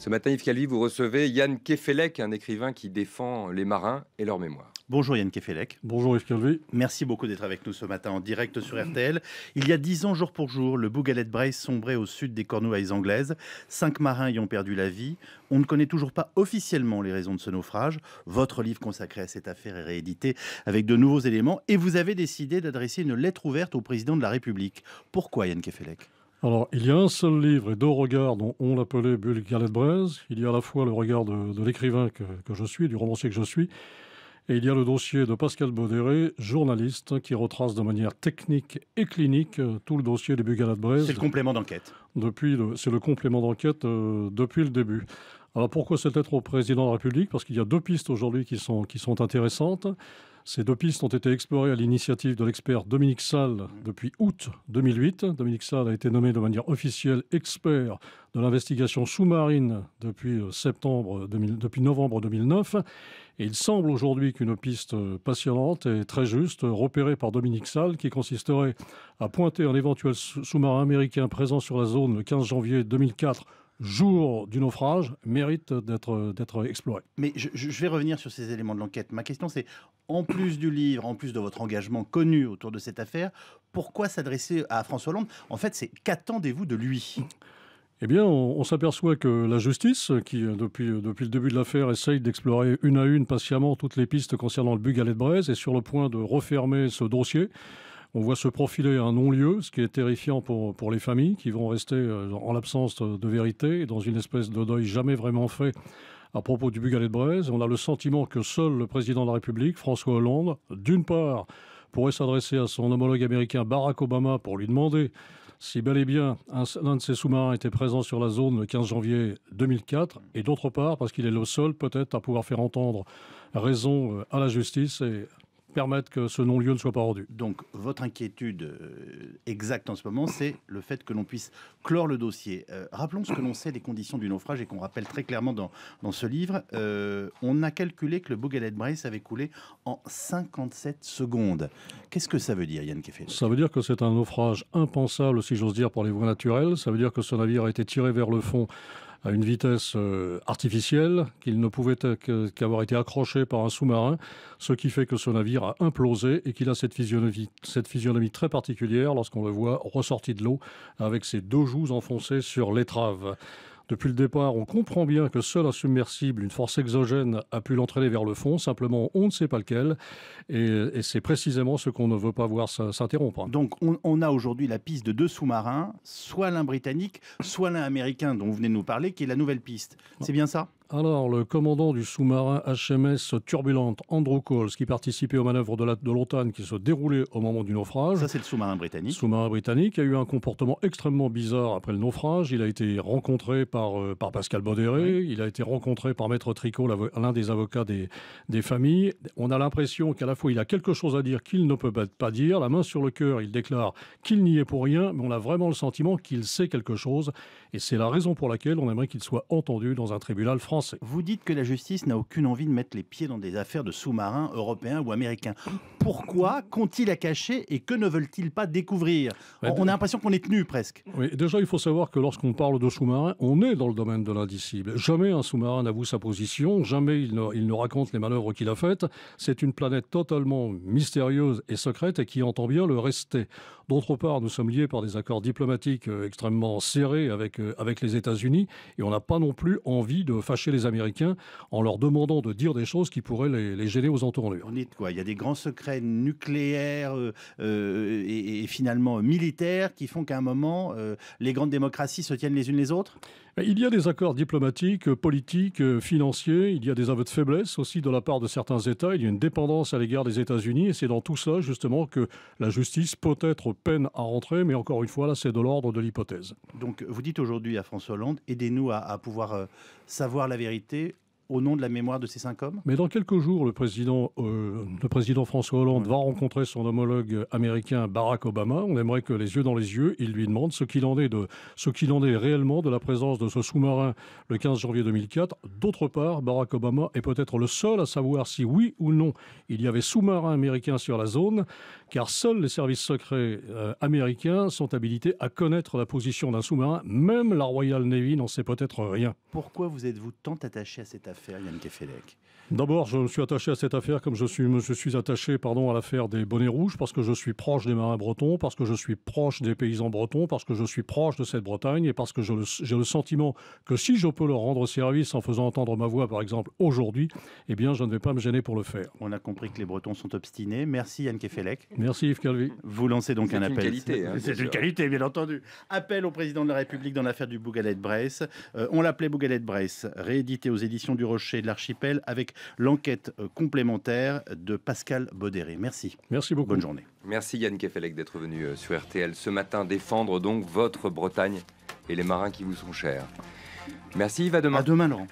Ce matin, Yves Calvi, vous recevez Yann Kefelec, un écrivain qui défend les marins et leur mémoire. Bonjour Yann Kefelec. Bonjour Yves Calvi. Merci beaucoup d'être avec nous ce matin en direct sur RTL. Il y a dix ans, jour pour jour, le bougalet Brace sombrait au sud des Cornouailles anglaises. Cinq marins y ont perdu la vie. On ne connaît toujours pas officiellement les raisons de ce naufrage. Votre livre consacré à cette affaire est réédité avec de nouveaux éléments et vous avez décidé d'adresser une lettre ouverte au président de la République. Pourquoi Yann Kefelec alors, il y a un seul livre et deux regards dont on l'appelait Bulgare de Il y a à la fois le regard de, l'écrivain que, je suis, du romancier que je suis, et il y a le dossier de Pascal Baudéré, journaliste, qui retrace de manière technique et clinique euh, tout le dossier de Bulgare de C'est le complément d'enquête. Depuis c'est le complément d'enquête depuis le euh, début. Alors pourquoi cette lettre au président de la République Parce qu'il y a deux pistes aujourd'hui qui sont, qui sont intéressantes. Ces deux pistes ont été explorées à l'initiative de l'expert Dominique Salle depuis août 2008. Dominique Salle a été nommé de manière officielle expert de l'investigation sous-marine depuis, euh, septembre depuis novembre 2009. Et il semble aujourd'hui qu'une piste euh, passionnante et très juste, repérée par Dominique Salle, qui consisterait à pointer un éventuel sous-marin américain présent sur la zone le 15 janvier 2004 jour du naufrage mérite d'être, exploré. Mais je, vais revenir sur ces éléments de l'enquête. Ma question c'est, en plus du livre, en plus de votre engagement connu autour de cette affaire, pourquoi s'adresser à François Hollande En fait, c'est qu'attendez-vous de lui eh bien, on, s'aperçoit que la justice, qui euh, depuis, euh, depuis le début de l'affaire essaye d'explorer une à une patiemment toutes les pistes concernant le Bugalet de Braise, est sur le point de refermer ce dossier on voit se profiler un non-lieu, ce qui est terrifiant pour, pour les familles qui vont rester euh, en l'absence de vérité, dans une espèce de deuil jamais vraiment fait à propos du Bugalet de Brèze. On a le sentiment que seul le président de la République, François Hollande, d'une part, pourrait s'adresser à son homologue américain Barack Obama pour lui demander si bel et bien un de ses sous-marins était présent sur la zone le 15 janvier 2004, et d'autre part parce qu'il est le seul peut-être à pouvoir faire entendre raison euh, à la justice et permettre que ce non-lieu ne soit pas rendu. Donc votre inquiétude euh, exacte en ce moment, c'est le fait que l'on puisse clore le dossier. Euh, rappelons ce que l'on sait des conditions du naufrage et qu'on rappelle très clairement dans, dans ce livre. Euh, on a calculé que le Bougalet Brace avait coulé en 57 secondes. Qu'est-ce que ça veut dire, Yann Kefé Ça veut dire que c'est un naufrage impensable, si j'ose dire, pour les voies naturelles. Ça veut dire que ce navire a été tiré vers le fond à une vitesse euh, artificielle qu'il ne pouvait qu'avoir été accroché par un sous-marin, ce qui fait que ce navire a implosé et qu'il a cette physionomie, cette physionomie très particulière lorsqu'on le voit ressorti de l'eau avec ses deux joues enfoncées sur l'étrave. Depuis le départ, on comprend bien que seul un submersible, une force exogène, a pu l'entraîner vers le fond. Simplement, on ne sait pas lequel. Et, c'est précisément ce qu'on ne veut pas voir s'interrompre. Donc, on, on a aujourd'hui la piste de deux sous-marins, soit l'un britannique, soit l'un américain dont vous venez de nous parler, qui est la nouvelle piste. Ah. C'est bien ça alors, le commandant du sous-marin HMS Turbulente, Andrew Coles, qui participait aux manœuvres de l'OTAN qui se déroulaient au moment du naufrage. Ça, c'est le sous-marin britannique. Sous-marin britannique a eu un comportement extrêmement bizarre après le naufrage. Il a été rencontré par, euh, par Pascal Baudéré, il a été rencontré par Maître Tricot, l'un des avocats des, des familles. On a l'impression qu'à la fois, il a quelque chose à dire qu'il ne peut pas dire. La main sur le cœur, il déclare qu'il n'y est pour rien, mais on a vraiment le sentiment qu'il sait quelque chose. Et c'est la raison pour laquelle on aimerait qu'il soit entendu dans un tribunal français. Vous dites que la justice n'a aucune envie de mettre les pieds dans des affaires de sous-marins européens ou américains. Pourquoi qu'ont-ils à cacher et que ne veulent-ils pas découvrir On a l'impression qu'on est tenu presque. déjà, il faut savoir que lorsqu'on parle de sous-marins, on est dans le domaine de l'indicible. Jamais un sous-marin n'avoue sa position, jamais il ne, il ne raconte les manœuvres qu'il a faites. C'est une planète totalement mystérieuse et secrète et qui entend bien le rester. D'autre part, nous sommes liés par des accords diplomatiques euh, extrêmement serrés avec, euh, avec les États-Unis et on n'a pas non plus envie de fâcher les Américains en leur demandant de dire des choses qui pourraient les, gêner aux entournures. On quoi Il y a des grands secrets nucléaires euh, et, finalement militaires qui font qu'à un moment, les grandes démocraties se tiennent les unes les autres il y a des accords diplomatiques, politiques, financiers, il y a des aveux de faiblesse aussi de la part de certains États, il y a une dépendance à l'égard des États-Unis, et c'est dans tout ça justement que la justice peut être peine à rentrer, mais encore une fois, là, c'est de l'ordre de l'hypothèse. Donc, vous dites aujourd'hui à François Hollande, aidez-nous à, pouvoir euh, savoir la vérité au nom de la mémoire de ces cinq hommes Mais dans quelques jours, le président, euh, le François Hollande va rencontrer son homologue américain Barack Obama. On aimerait que les yeux dans les yeux, il lui demande ce qu'il en est de ce qu'il en est réellement de la présence de ce sous-marin le 15 janvier 2004. D'autre part, Barack Obama est peut-être le seul à savoir si oui ou non il y avait sous-marin américain sur la zone, car seuls les services secrets euh, américains sont habilités à connaître la position d'un sous-marin. Même la Royal Navy n'en sait peut-être rien. Pourquoi vous êtes-vous tant attaché à cette affaire Yann Kefelec D'abord, je me suis attaché à cette affaire comme je suis, suis attaché pardon, à l'affaire des bonnets rouges, parce que je suis proche des marins bretons, parce que je suis proche des paysans bretons, parce que je suis proche de cette Bretagne, et parce que j'ai le, sentiment que si je peux leur rendre service en faisant entendre ma voix, par exemple, aujourd'hui, eh bien, je ne vais pas me gêner pour le faire. On a compris que les Bretons sont obstinés. Merci Yann Kefelec. Merci Yves Calvi. Vous lancez donc un appel. Hein, c'est une qualité, bien entendu. Appel au président de la République dans l'affaire du Bougalet-Bresse. Euh, on l'appelait Bougalet-Bresse, réédité aux éditions du rocher de l'archipel avec l'enquête euh, complémentaire de Pascal Baudéré. Merci. Merci beaucoup. Bonne journée. Merci Yann Kefelec d'être venu euh, sur RTL ce matin défendre donc votre Bretagne et les marins qui vous sont chers. Merci, va demain. demain, Laurent.